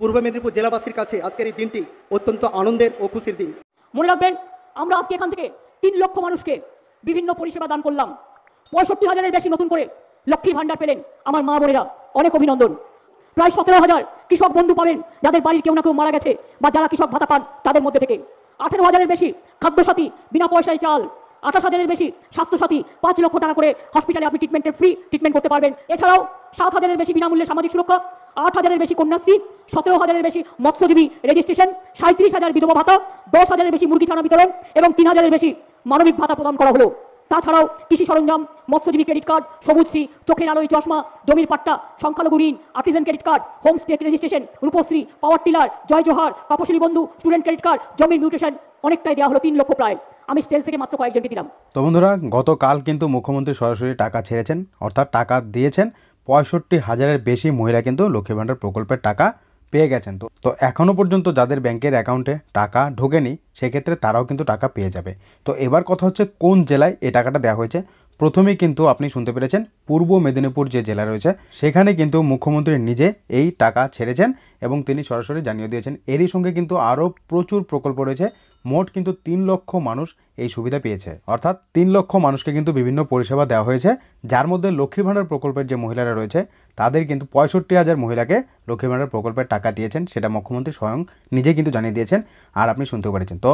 পূর্ব মেদিনীপুর জেলাবাসীর কাছে আজকের এই দিনটি অত্যন্ত আনন্দের ও খুশির দিন মনে রাখবেন আমরা আজকে এখান থেকে তিন লক্ষ মানুষকে বিভিন্ন পরিষেবা দান করলাম পঁয়ষট্টি হাজারের বেশি নতুন করে লক্ষ্মী ভাণ্ডার পেলেন আমার মা বোনেরা অনেক অভিনন্দন প্রায় সতেরো হাজার কৃষক বন্ধু পাবেন যাদের বাড়ির কেউ না কেউ মারা গেছে বা যারা কৃষক ভাতা পান তাদের মধ্যে থেকে আঠেরো হাজারের বেশি খাদ্যসাথী বিনা পয়সায় চাল আঠাশ হাজারের বেশি স্বাস্থ্যসাথী পাঁচ লক্ষ টাকা করে হসপিটালে আপনি ট্রিটমেন্টের ফ্রি ট্রিটমেন্ট করতে পারবেন এছাড়াও সাত হাজারের বেশি বিনামূল্যে সামাজিক সুরক্ষা আট হাজারের বেশি কন্যাশ্রী সতেরো হাজারের বেশি মৎস্যজীবী রেজিস্ট্রেশন সাঁত্রিশ হাজার বিধবা ভাতা দশ হাজারের বেশি মুরগি ছানা বিতরণ এবং তিন হাজারের বেশি মানবিক ভাতা প্রদান করা হলো তাছাড়াও কৃষি সরঞ্জাম মৎস্যজীবী ক্রেডিট কার্ড সবুজ শ্রী চোখের আলোয় চশমা জমির পাট্টা সংখ্যালঘু ঋণ artisan credit card home stay registration Rupashree power tiller Jai Johar Taposili Bandhu student credit card জমির মিউটেশন অনেকটাই দেওয়া হলো তিন লক্ষ প্রায় আমি স্টেজ থেকে মাত্র কয়েকজনকে দিলাম তো বন্ধুরা গতকাল কিন্তু মুখ্যমন্ত্রী সরাসরি টাকা ছেড়েছেন অর্থাৎ টাকা দিয়েছেন পঁয়ষট্টি হাজারের বেশি মহিলা কিন্তু লক্ষ্মী ভাণ্ডার প্রকল্পের টাকা পেয়ে গেছেন তো তো এখনও পর্যন্ত যাদের ব্যাংকের অ্যাকাউন্টে টাকা ঢোকেনি সেক্ষেত্রে তারাও কিন্তু টাকা পেয়ে যাবে তো এবার কথা হচ্ছে কোন জেলায় এই টাকাটা দেওয়া হয়েছে প্রথমে কিন্তু আপনি শুনতে পেরেছেন পূর্ব মেদিনীপুর যে জেলা রয়েছে সেখানে কিন্তু মুখ্যমন্ত্রী নিজে এই টাকা ছেড়েছেন এবং তিনি সরাসরি জানিয়ে দিয়েছেন এরই সঙ্গে কিন্তু আরও প্রচুর প্রকল্প রয়েছে মোট কিন্তু তিন লক্ষ মানুষ এই সুবিধা পেয়েছে অর্থাৎ তিন লক্ষ মানুষকে কিন্তু বিভিন্ন পরিষেবা দেওয়া হয়েছে যার মধ্যে লক্ষ্মী ভাণ্ডার প্রকল্পের যে মহিলারা রয়েছে তাদের কিন্তু পঁয়ষট্টি হাজার মহিলাকে লক্ষ্মী ভাণ্ডার প্রকল্পের টাকা দিয়েছেন সেটা মুখ্যমন্ত্রী স্বয়ং নিজে কিন্তু জানিয়ে দিয়েছেন আর আপনি শুনতে পারেছেন তো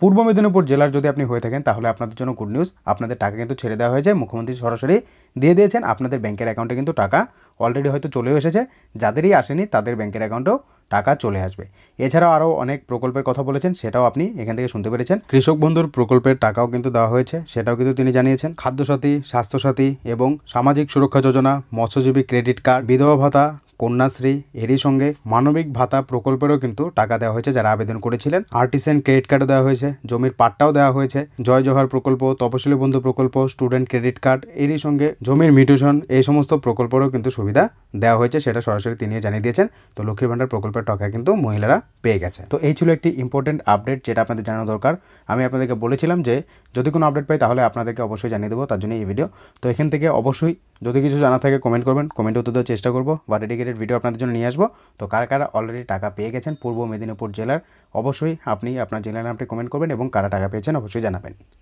পূর্ব মেদিনীপুর জেলার যদি আপনি হয়ে থাকেন তাহলে আপনাদের জন্য গুড নিউজ আপনাদের টাকা কিন্তু ছেড়ে দেওয়া হয়েছে মুখ্যমন্ত্রী সরাসরি দিয়ে দিয়েছেন আপনাদের ব্যাংকের অ্যাকাউন্টে কিন্তু টাকা অলরেডি হয়তো চলেও এসেছে যাদেরই আসেনি তাদের ব্যাংকের অ্যাকাউন্টেও টাকা চলে আসবে এছাড়াও আরও অনেক প্রকল্পের কথা বলেছেন সেটাও আপনি এখান থেকে শুনতে পেরেছেন কৃষক বন্ধুর প্রকল্পের টাকাও কিন্তু দেওয়া হয়েছে সেটাও কিন্তু তিনি জানিয়েছেন খাদ্যসাথী স্বাস্থ্যসাথী এবং সামাজিক সুরক্ষা যোজনা মৎস্যজীবী ক্রেডিট কার্ড বিধবা ভাতা কন্যাশ্রী এরই সঙ্গে মানবিক ভাতা প্রকল্পেরও কিন্তু টাকা দেওয়া হয়েছে যারা আবেদন করেছিলেন আর্টিসেন ক্রেডিট কার্ডও দেওয়া হয়েছে জমির পাট্টাও দেওয়া হয়েছে জয় জহর প্রকল্প তপশিলি বন্ধু প্রকল্প স্টুডেন্ট ক্রেডিট কার্ড এরই সঙ্গে জমির মিউটেশন এই সমস্ত প্রকল্পেরও কিন্তু সুবিধা দেওয়া হয়েছে সেটা সরাসরি তিনিও জানিয়ে দিয়েছেন তো লক্ষ্মীর ভাণ্ডার প্রকল্পের টাকা কিন্তু মহিলারা পেয়ে গেছে তো এই ছিল একটি ইম্পর্টেন্ট আপডেট যেটা আপনাদের জানানো দরকার আমি আপনাদেরকে বলেছিলাম যে যদি কোনো আপডেট পাই তাহলে আপনাদেরকে অবশ্যই জানিয়ে দেবো তার জন্য এই ভিডিও তো এখান থেকে অবশ্যই যদি কিছু জানা থাকে কমেন্ট করবেন কমেন্টে উত্তর দেওয়ার চেষ্টা করবো বা ডেডিকেটেড ভিডিও আপনাদের জন্য নিয়ে আসবো তো কারা কারা অলরেডি টাকা পেয়ে গেছেন পূর্ব মেদিনীপুর জেলার অবশ্যই আপনি আপনার জেলার নামটি কমেন্ট করবেন এবং কারা টাকা পেয়েছেন অবশ্যই জানাবেন